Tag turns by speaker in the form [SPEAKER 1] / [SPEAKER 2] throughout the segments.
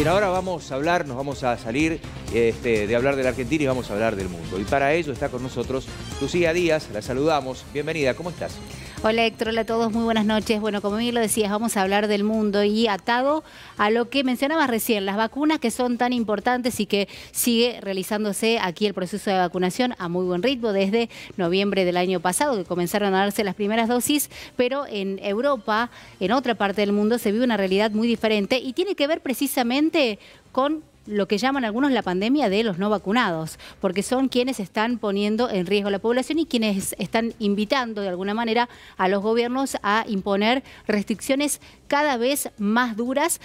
[SPEAKER 1] Bien, ahora vamos a hablar, nos vamos a salir este, de hablar de la Argentina y vamos a hablar del mundo. Y para ello está con nosotros Lucía Díaz, la saludamos. Bienvenida, ¿cómo estás?
[SPEAKER 2] Hola Héctor, hola a todos, muy buenas noches. Bueno, como bien lo decías, vamos a hablar del mundo y atado a lo que mencionabas recién, las vacunas que son tan importantes y que sigue realizándose aquí el proceso de vacunación a muy buen ritmo desde noviembre del año pasado, que comenzaron a darse las primeras dosis, pero en Europa, en otra parte del mundo, se vive una realidad muy diferente y tiene que ver precisamente con lo que llaman algunos la pandemia de los no vacunados, porque son quienes están poniendo en riesgo a la población y quienes están invitando de alguna manera a los gobiernos a imponer restricciones cada vez más duras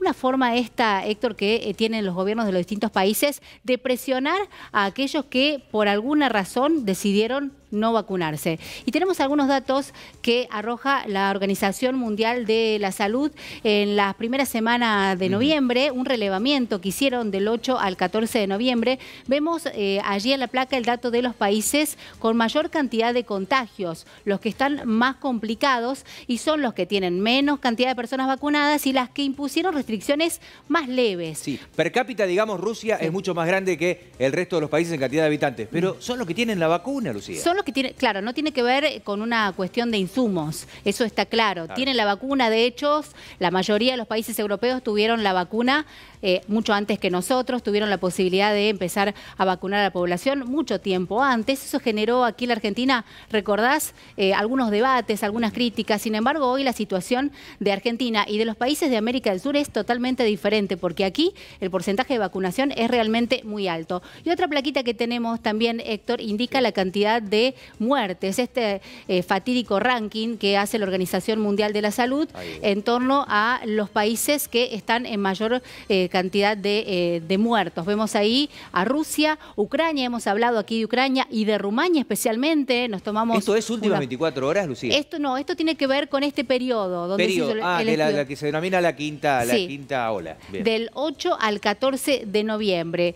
[SPEAKER 2] una forma esta, Héctor, que eh, tienen los gobiernos de los distintos países de presionar a aquellos que por alguna razón decidieron no vacunarse. Y tenemos algunos datos que arroja la Organización Mundial de la Salud en la primera semana de noviembre, un relevamiento que hicieron del 8 al 14 de noviembre. Vemos eh, allí en la placa el dato de los países con mayor cantidad de contagios, los que están más complicados y son los que tienen menos cantidad de personas vacunadas y las que impusieron restricciones más leves.
[SPEAKER 1] Sí, per cápita, digamos, Rusia es mucho más grande que el resto de los países en cantidad de habitantes, pero mm. son los que tienen la vacuna, Lucía. Son los
[SPEAKER 2] que tienen, claro, no tiene que ver con una cuestión de insumos, eso está claro. Tienen la vacuna, de hecho, la mayoría de los países europeos tuvieron la vacuna eh, mucho antes que nosotros, tuvieron la posibilidad de empezar a vacunar a la población mucho tiempo antes. Eso generó aquí en la Argentina, recordás, eh, algunos debates, algunas críticas. Sin embargo, hoy la situación de Argentina y de los países de América del Sur es es totalmente diferente, porque aquí el porcentaje de vacunación es realmente muy alto. Y otra plaquita que tenemos también, Héctor, indica la cantidad de muertes, este eh, fatídico ranking que hace la Organización Mundial de la Salud en torno a los países que están en mayor eh, cantidad eh, de, muertos. Vemos ahí a Rusia, Ucrania, hemos hablado aquí de Ucrania y de Rumania especialmente, nos tomamos... ¿Esto es últimas
[SPEAKER 1] 24 horas, Lucía?
[SPEAKER 2] Esto no, esto tiene que ver con este periodo. Donde ah, la,
[SPEAKER 1] que se denomina la quinta, la quinta ola. Del
[SPEAKER 2] 8 al 14 de noviembre.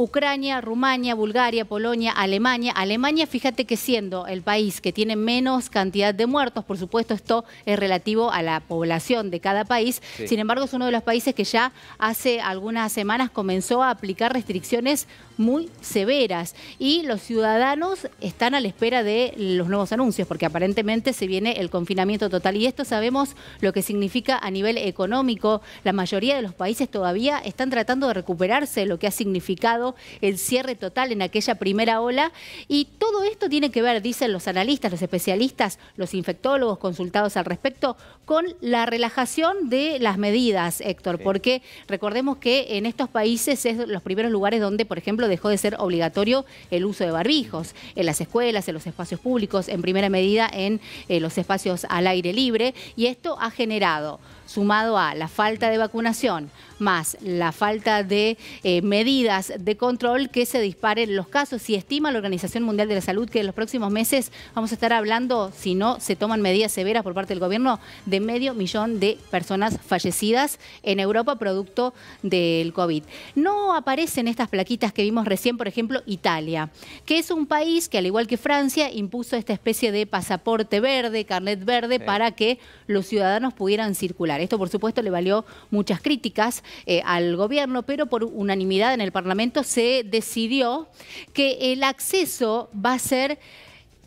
[SPEAKER 2] Ucrania, Rumania, Bulgaria, Polonia, Alemania. Alemania, fíjate que siendo el país que tiene menos cantidad de muertos, por supuesto esto es relativo a la población de cada país, sin embargo es uno de los países que ya hace algunas semanas comenzó a aplicar restricciones muy severas y los ciudadanos están a la espera de los nuevos anuncios porque aparentemente se viene el confinamiento total y esto sabemos lo que significa a nivel económico. La mayoría de los países todavía están tratando de recuperarse lo que ha significado el cierre total en aquella primera ola. Y todo esto tiene que ver, dicen los analistas, los especialistas, los infectólogos consultados al respecto, con la relajación de las medidas, Héctor, porque recordemos que en estos países es los primeros lugares donde, por ejemplo, dejó de ser obligatorio el uso de barbijos, en las escuelas, en los espacios públicos, en primera medida en eh, los espacios al aire libre, y esto ha generado sumado a la falta de vacunación, más la falta de eh, medidas de control que se disparen los casos y estima la Organización Mundial de la Salud que en los próximos meses vamos a estar hablando, si no se toman medidas severas por parte del gobierno, de medio millón de personas fallecidas en Europa producto del COVID. No aparecen estas plaquitas que vimos recién, por ejemplo, Italia, que es un país que al igual que Francia impuso esta especie de pasaporte verde, carnet verde, para que los ciudadanos pudieran circular. Esto, por supuesto, le valió muchas críticas eh, al gobierno, pero por unanimidad en el Parlamento se decidió que el acceso va a ser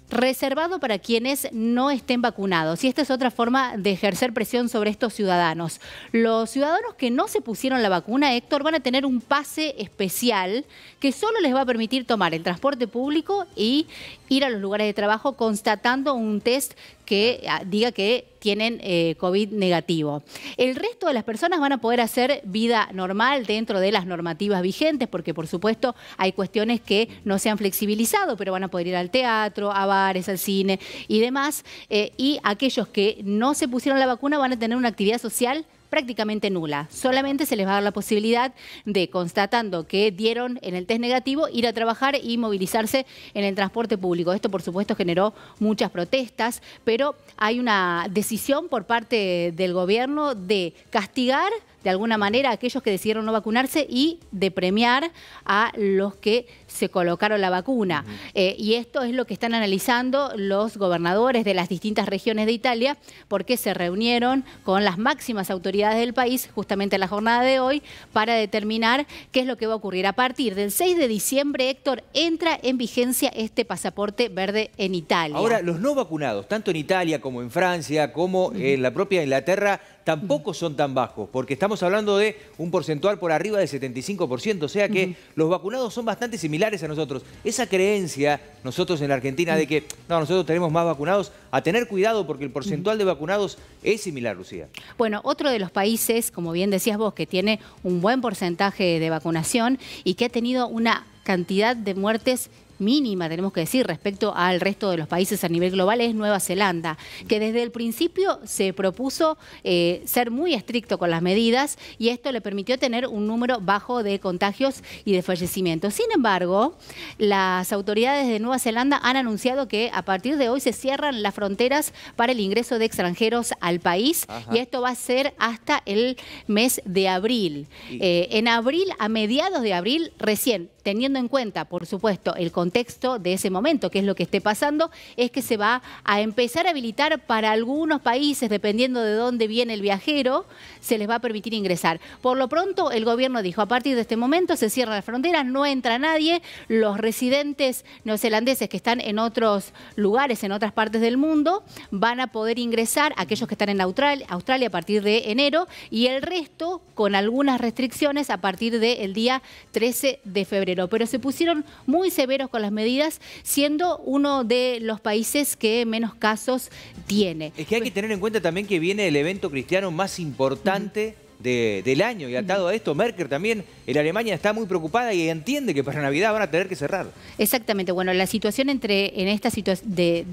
[SPEAKER 2] reservado para quienes no estén vacunados. Y esta es otra forma de ejercer presión sobre estos ciudadanos. Los ciudadanos que no se pusieron la vacuna, Héctor, van a tener un pase especial que solo les va a permitir tomar el transporte público y ir a los lugares de trabajo constatando un test que ah, diga que tienen eh, COVID negativo. El resto de las personas van a poder hacer vida normal dentro de las normativas vigentes, porque por supuesto hay cuestiones que no se han flexibilizado, pero van a poder ir al teatro, a bares, al cine y demás. Eh, y aquellos que no se pusieron la vacuna van a tener una actividad social prácticamente nula. Solamente se les va a dar la posibilidad de, constatando que dieron en el test negativo, ir a trabajar y movilizarse en el transporte público. Esto, por supuesto, generó muchas protestas, pero hay una decisión por parte del gobierno de castigar de alguna manera a aquellos que decidieron no vacunarse y de premiar a los que se colocaron la vacuna. Eh, y esto es lo que están analizando los gobernadores de las distintas regiones de Italia, porque se reunieron con las máximas autoridades del país justamente en la jornada de hoy para determinar qué es lo que va a ocurrir. A partir del 6 de diciembre, Héctor, entra en vigencia este pasaporte verde en Italia. Ahora,
[SPEAKER 1] los no vacunados, tanto en Italia como en Francia, como en la propia Inglaterra, tampoco son tan bajos, porque estamos hablando de un porcentual por arriba del 75%, o sea que los vacunados son bastante similares a nosotros. Esa creencia, nosotros en la Argentina, de que no, nosotros tenemos más vacunados, a tener cuidado porque el porcentual de vacunados es similar, Lucía.
[SPEAKER 2] Bueno, otro de los países, como bien decías vos, que tiene un buen porcentaje de vacunación y que ha tenido una cantidad de muertes mínima, tenemos que decir, respecto al resto de los países a nivel global es Nueva Zelanda, que desde el principio se propuso eh, ser muy estricto con las medidas y esto le permitió tener un número bajo de contagios y de fallecimientos. Sin embargo, las autoridades de Nueva Zelanda han anunciado que a partir de hoy se cierran las fronteras para el ingreso de extranjeros al país y esto va a ser hasta el mes de abril. Eh, en abril, a mediados de abril, recién, teniendo en cuenta, por supuesto, el contagio texto de ese momento, que es lo que esté pasando, es que se va a empezar a habilitar para algunos países, dependiendo de dónde viene el viajero, se les va a permitir ingresar. Por lo pronto, el gobierno dijo, a partir de este momento se cierran las fronteras, no entra nadie, los residentes neozelandeses que están en otros lugares, en otras partes del mundo, van a poder ingresar, aquellos que están en Australia, Australia a partir de enero, y el resto con algunas restricciones a partir del día 13 de febrero. Pero se pusieron muy severos con las medidas, siendo uno de los países que menos casos tiene.
[SPEAKER 1] Es que hay que pues tener en cuenta también que viene el evento cristiano más importante del año. Y atado a esto, Merkel también, en Alemania está muy preocupada y entiende que para Navidad van a tener que cerrar. Exactamente.
[SPEAKER 2] Bueno, la situación entre en esta situación de,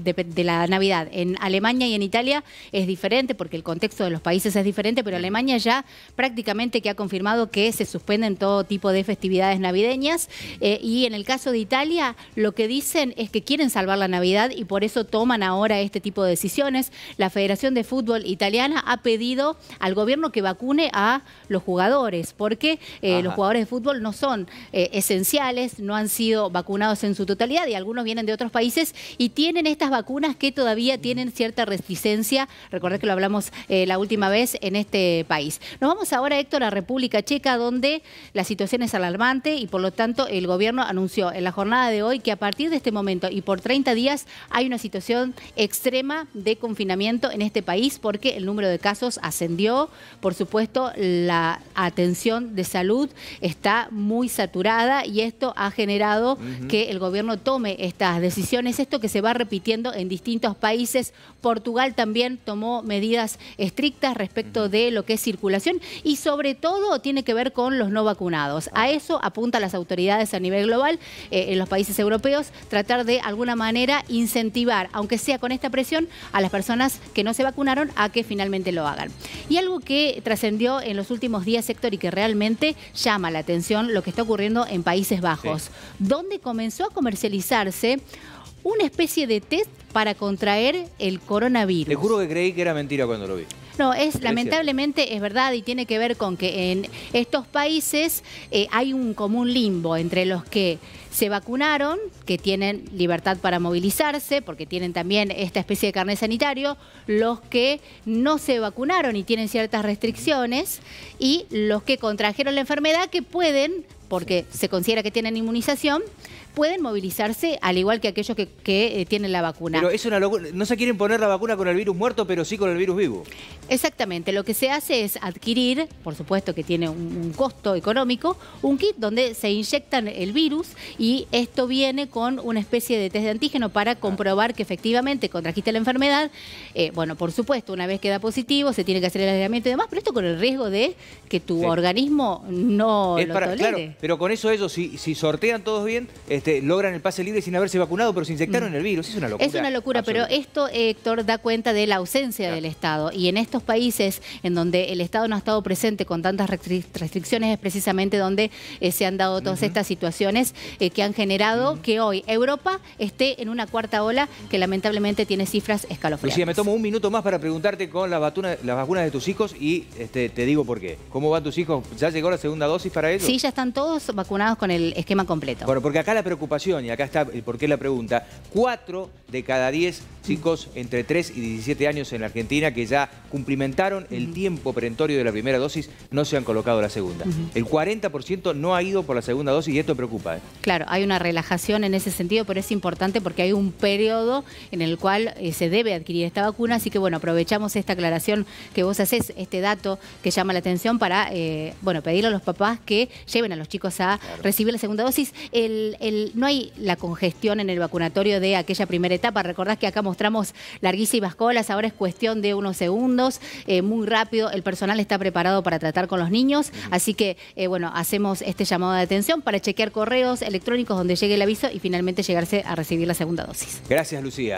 [SPEAKER 2] la Navidad en Alemania y en Italia es diferente porque el contexto de los países es diferente, pero Alemania ya prácticamente que ha confirmado que se suspenden todo tipo de festividades navideñas. Eh, y en el caso de Italia, lo que dicen es que quieren salvar la Navidad y por eso toman ahora este tipo de decisiones. La Federación de Fútbol Italiana ha pedido al gobierno que vacune a a los jugadores, porque eh, los jugadores de fútbol no son eh, esenciales, no han sido vacunados en su totalidad y algunos vienen de otros países y tienen estas vacunas que todavía tienen cierta resistencia. Recordad que lo hablamos eh, la última vez en este país. Nos vamos ahora, Héctor, a la República Checa, donde la situación es alarmante y por lo tanto el gobierno anunció en la jornada de hoy que a partir de este momento y por 30 días hay una situación extrema de confinamiento en este país porque el número de casos ascendió, por supuesto, la atención de salud está muy saturada y esto ha generado que el gobierno tome estas decisiones. Esto que se va repitiendo en distintos países. Portugal también tomó medidas estrictas respecto de lo que es circulación y sobre todo tiene que ver con los no vacunados. A eso apuntan las autoridades a nivel global eh, en los países europeos, tratar de alguna manera incentivar, aunque sea con esta presión, a las personas que no se vacunaron a que finalmente lo hagan. Y algo que trascendió en los últimos días, sector y que realmente llama la atención lo que está ocurriendo en Países Bajos, donde comenzó a comercializarse una especie de test para contraer el coronavirus. Le
[SPEAKER 1] juro que creí que era mentira cuando lo vi.
[SPEAKER 2] No, es lamentablemente es verdad y tiene que ver con que en estos países eh, hay un común limbo entre los que se vacunaron, que tienen libertad para movilizarse, porque tienen también esta especie de carnet sanitario, los que no se vacunaron y tienen ciertas restricciones, y los que contrajeron la enfermedad que pueden, porque se considera que tienen inmunización, pueden movilizarse al igual que aquellos que, eh, tienen la vacuna. Pero es una locura.
[SPEAKER 1] No se quieren poner la vacuna con el virus muerto, pero sí con el virus vivo.
[SPEAKER 2] Exactamente. Lo que se hace es adquirir, por supuesto que tiene un, costo económico, un kit donde se inyectan el virus y esto viene con una especie de test de antígeno para comprobar que efectivamente contrajiste la enfermedad. Eh, bueno, por supuesto, una vez queda positivo, se tiene que hacer el aislamiento y demás, pero esto con el riesgo de que tu organismo no lo para, Claro,
[SPEAKER 1] pero con eso ellos, si, si sortean todos bien, este, este, logran el pase libre sin haberse vacunado, pero se inyectaron mm. el virus. Es una locura. Es una locura, pero
[SPEAKER 2] esto, Héctor, da cuenta de la ausencia del Estado. Y en estos países en donde el Estado no ha estado presente con tantas restricciones, es precisamente donde eh, se han dado todas estas situaciones eh, que han generado que hoy Europa esté en una cuarta ola que lamentablemente tiene cifras escalofriantes. Lucía, me tomo un
[SPEAKER 1] minuto más para preguntarte con las vacunas de tus hijos y este, te digo por qué. ¿Cómo van tus hijos? ¿Ya llegó la segunda dosis para ellos? Sí, ya
[SPEAKER 2] están todos vacunados con el esquema completo. Bueno,
[SPEAKER 1] porque acá la preocupación, y acá está el porqué la pregunta, cuatro de cada diez chicos entre 3 y 17 años en la Argentina que ya cumplimentaron el tiempo perentorio de la primera dosis no se han colocado la segunda. El 40% no ha ido por la segunda dosis y esto preocupa. ¿eh?
[SPEAKER 2] Claro, hay una relajación en ese sentido, pero es importante porque hay un periodo en el cual eh, se debe adquirir esta vacuna, así que bueno, aprovechamos esta aclaración que vos haces, este dato que llama la atención para, eh, bueno, pedirle a los papás que lleven a los chicos a recibir la segunda dosis. el no hay la congestión en el vacunatorio de aquella primera etapa. Recordás que acá mostramos larguísimas colas, ahora es cuestión de unos segundos, eh, muy rápido. El personal está preparado para tratar con los niños, así que, eh, bueno, hacemos este llamado de atención para chequear correos electrónicos donde llegue el aviso y finalmente llegarse a recibir la segunda dosis.
[SPEAKER 1] Gracias, Lucía.